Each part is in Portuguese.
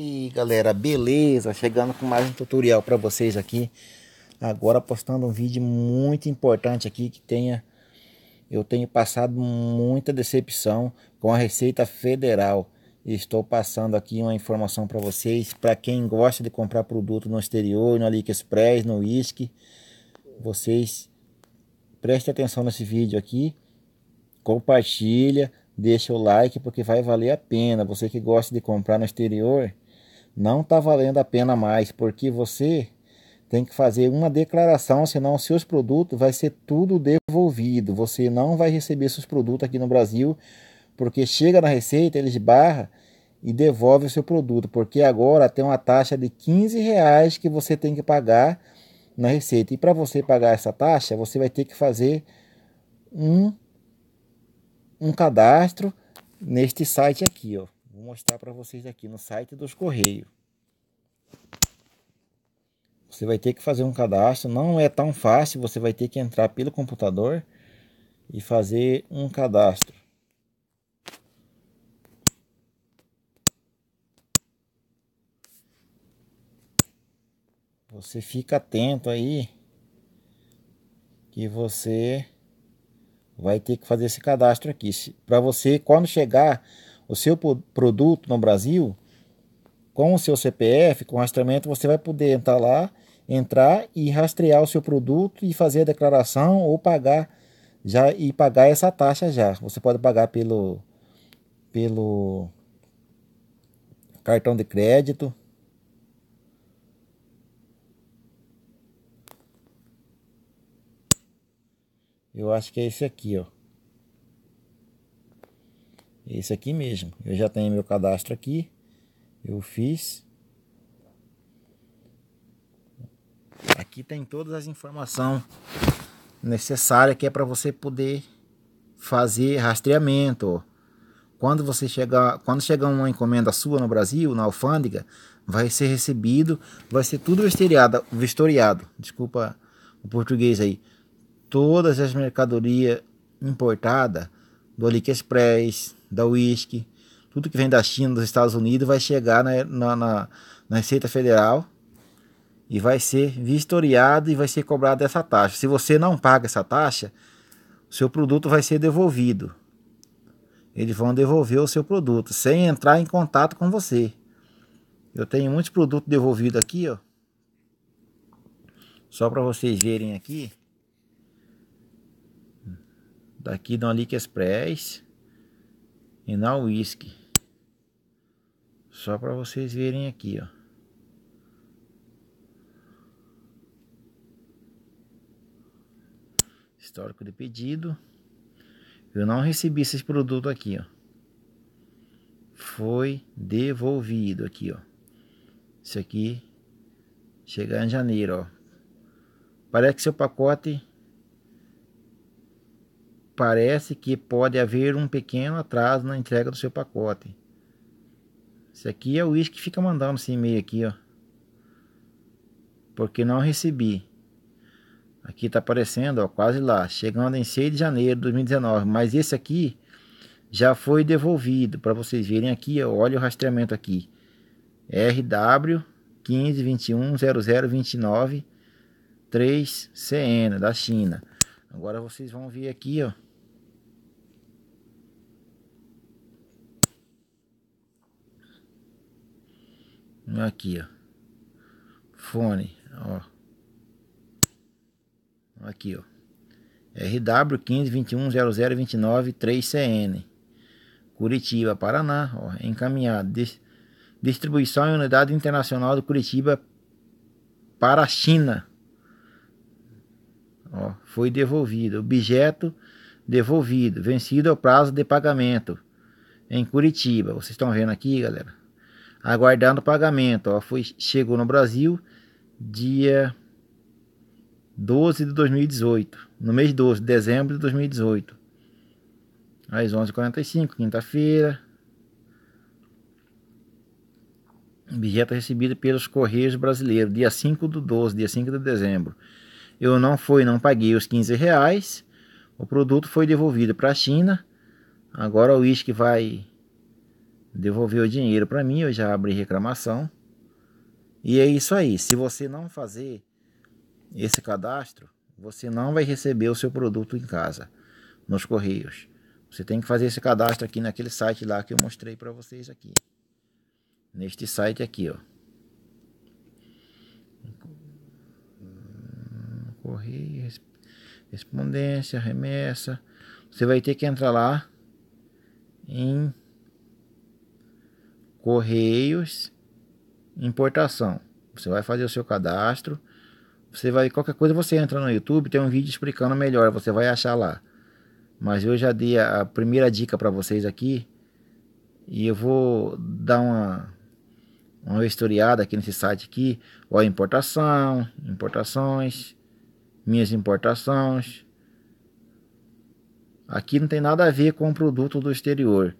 E galera, beleza? Chegando com mais um tutorial para vocês aqui. Agora postando um vídeo muito importante aqui que tenha eu tenho passado muita decepção com a Receita Federal. Estou passando aqui uma informação para vocês, para quem gosta de comprar produto no exterior, no AliExpress, no Whisky, vocês prestem atenção nesse vídeo aqui, compartilha, deixa o like porque vai valer a pena. Você que gosta de comprar no exterior, não está valendo a pena mais, porque você tem que fazer uma declaração, senão seus produtos vai ser tudo devolvido. Você não vai receber seus produtos aqui no Brasil, porque chega na Receita, eles barra e devolve o seu produto, porque agora tem uma taxa de 15 reais que você tem que pagar na Receita. E para você pagar essa taxa, você vai ter que fazer um, um cadastro neste site aqui, ó. Vou mostrar para vocês aqui no site dos Correios. Você vai ter que fazer um cadastro, não é tão fácil, você vai ter que entrar pelo computador e fazer um cadastro. Você fica atento aí que você vai ter que fazer esse cadastro aqui. Para você, quando chegar o seu produto no Brasil, com o seu CPF, com rastreamento, você vai poder entrar lá, entrar e rastrear o seu produto e fazer a declaração ou pagar já e pagar essa taxa já. Você pode pagar pelo pelo cartão de crédito. Eu acho que é esse aqui, ó. Esse aqui mesmo. Eu já tenho meu cadastro aqui. Eu fiz. Aqui tem todas as informações necessárias que é para você poder fazer rastreamento. Quando você chegar, quando chegar uma encomenda sua no Brasil, na alfândega, vai ser recebido, vai ser tudo vistoriado, vistoriado. Desculpa o português aí. Todas as mercadorias importadas do Alique da Whisky, tudo que vem da China, dos Estados Unidos, vai chegar na, na, na, na Receita Federal e vai ser vistoriado e vai ser cobrado essa taxa. Se você não paga essa taxa, seu produto vai ser devolvido. Eles vão devolver o seu produto sem entrar em contato com você. Eu tenho muitos produtos devolvidos aqui, ó. Só para vocês verem aqui. Tá aqui na AliExpress e na Whisky. Só para vocês verem aqui, ó. Histórico de pedido. Eu não recebi esse produto aqui, ó. Foi devolvido aqui, ó. Isso aqui chegar em janeiro, ó. Parece que seu pacote parece que pode haver um pequeno atraso na entrega do seu pacote. Esse aqui é o uísque que fica mandando esse e-mail aqui, ó. Porque não recebi. Aqui está aparecendo, ó, quase lá, chegando em 6 de janeiro de 2019, mas esse aqui já foi devolvido, para vocês verem aqui, ó, olha o rastreamento aqui. RW 15210029 3CN da China. Agora vocês vão ver aqui, ó. Aqui, ó. Fone, ó. Aqui, ó. RW 15 21 3CN. Curitiba, Paraná, ó. Encaminhado. Dis distribuição em unidade internacional do Curitiba para a China. Ó, foi devolvido. Objeto devolvido. Vencido ao é prazo de pagamento em Curitiba. Vocês estão vendo aqui, galera? aguardando o pagamento. Ó, foi, chegou no Brasil dia 12 de 2018, no mês 12 de dezembro de 2018, às 11h45, quinta-feira. Objeto recebido pelos Correios Brasileiros, dia 5 do 12, dia 5 de dezembro. Eu não fui, não paguei os 15 reais. O produto foi devolvido para a China. Agora o uísque vai devolveu o dinheiro para mim, eu já abri reclamação. E é isso aí. Se você não fazer esse cadastro, você não vai receber o seu produto em casa, nos correios. Você tem que fazer esse cadastro aqui naquele site lá que eu mostrei para vocês aqui. Neste site aqui, ó. Correio, respondência, remessa. Você vai ter que entrar lá em Correios, importação. Você vai fazer o seu cadastro. Você vai qualquer coisa você entra no YouTube, tem um vídeo explicando melhor, você vai achar lá. Mas eu já dei a primeira dica para vocês aqui e eu vou dar uma uma historiada aqui nesse site aqui, ó, importação, importações, minhas importações. Aqui não tem nada a ver com o produto do exterior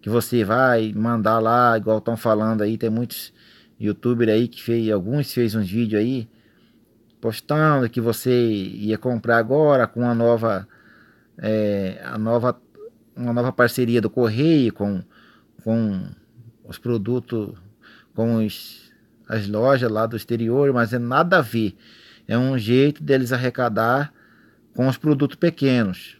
que você vai mandar lá, igual estão falando aí, tem muitos youtubers aí que fez, alguns fez uns vídeos aí, postando que você ia comprar agora com uma nova, é, a nova, uma nova parceria do Correio com, com os produtos, com os, as lojas lá do exterior, mas é nada a ver. É um jeito deles arrecadar com os produtos pequenos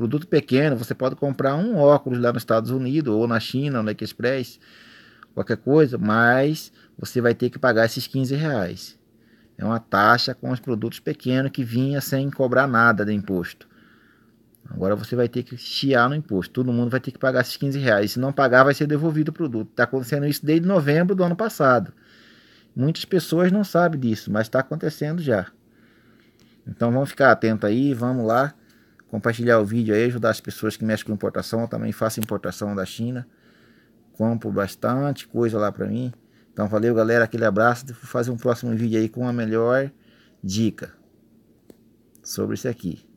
produto pequeno, você pode comprar um óculos lá nos Estados Unidos ou na China, no AliExpress, qualquer coisa, mas você vai ter que pagar esses 15 reais. É uma taxa com os produtos pequenos que vinha sem cobrar nada de imposto. Agora você vai ter que chiar no imposto. Todo mundo vai ter que pagar esses 15 reais. Se não pagar, vai ser devolvido o produto. Está acontecendo isso desde novembro do ano passado. Muitas pessoas não sabem disso, mas está acontecendo já. Então vamos ficar atento aí, vamos lá compartilhar o vídeo aí, ajudar as pessoas que mexem com importação. Eu também faço importação da China. Compro bastante coisa lá para mim. Então valeu, galera. Aquele abraço. Vou fazer um próximo vídeo aí com a melhor dica sobre isso aqui.